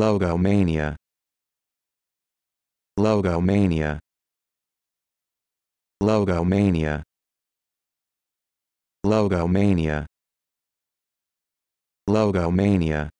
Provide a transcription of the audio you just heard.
Logomania. Logomania. Logomania. Logomania. Logomania.